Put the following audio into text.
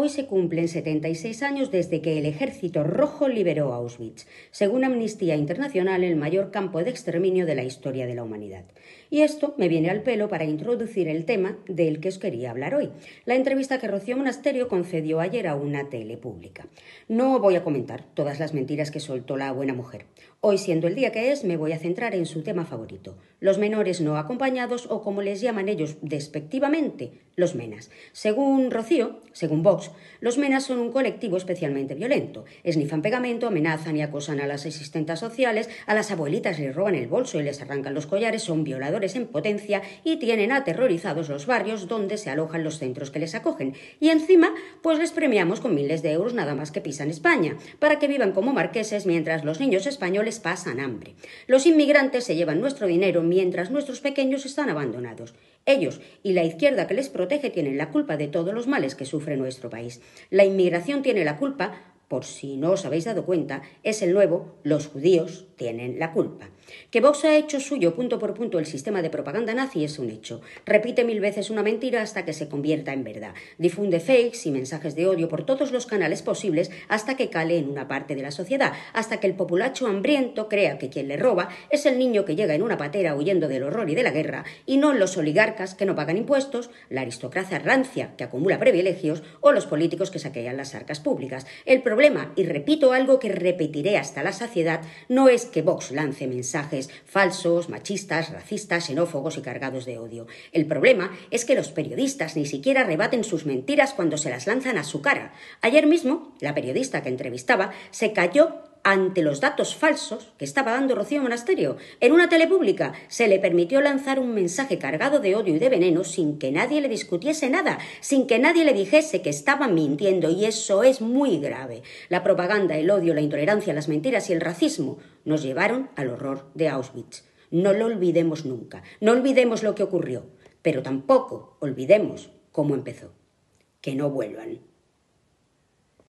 Hoy se cumplen 76 años desde que el Ejército Rojo liberó Auschwitz, según Amnistía Internacional, el mayor campo de exterminio de la historia de la humanidad. Y esto me viene al pelo para introducir el tema del que os quería hablar hoy, la entrevista que Rocío Monasterio concedió ayer a una tele pública. No voy a comentar todas las mentiras que soltó la buena mujer. Hoy, siendo el día que es, me voy a centrar en su tema favorito, los menores no acompañados o como les llaman ellos despectivamente, los menas. Según Rocío, según Vox, los menas son un colectivo especialmente violento. Esnifan pegamento, amenazan y acosan a las asistentas sociales, a las abuelitas les roban el bolso y les arrancan los collares, son violadores en potencia y tienen aterrorizados los barrios donde se alojan los centros que les acogen. Y encima, pues les premiamos con miles de euros nada más que pisan España, para que vivan como marqueses mientras los niños españoles pasan hambre. Los inmigrantes se llevan nuestro dinero mientras nuestros pequeños están abandonados. Ellos y la izquierda que les protege tienen la culpa de todos los males que sufre nuestro país. La inmigración tiene la culpa, por si no os habéis dado cuenta, es el nuevo los judíos tienen la culpa. Que Vox ha hecho suyo punto por punto el sistema de propaganda nazi es un hecho. Repite mil veces una mentira hasta que se convierta en verdad. Difunde fakes y mensajes de odio por todos los canales posibles hasta que cale en una parte de la sociedad, hasta que el populacho hambriento crea que quien le roba es el niño que llega en una patera huyendo del horror y de la guerra, y no los oligarcas que no pagan impuestos, la aristocracia rancia que acumula privilegios o los políticos que saquean las arcas públicas. El problema, y repito algo que repetiré hasta la saciedad, no es que Vox lance mensajes falsos, machistas, racistas, xenófobos y cargados de odio. El problema es que los periodistas ni siquiera rebaten sus mentiras cuando se las lanzan a su cara. Ayer mismo, la periodista que entrevistaba se cayó ante los datos falsos que estaba dando Rocío Monasterio. En una tele pública se le permitió lanzar un mensaje cargado de odio y de veneno sin que nadie le discutiese nada, sin que nadie le dijese que estaba mintiendo y eso es muy grave. La propaganda, el odio, la intolerancia, las mentiras y el racismo nos llevaron al horror de Auschwitz. No lo olvidemos nunca, no olvidemos lo que ocurrió, pero tampoco olvidemos cómo empezó. Que no vuelvan.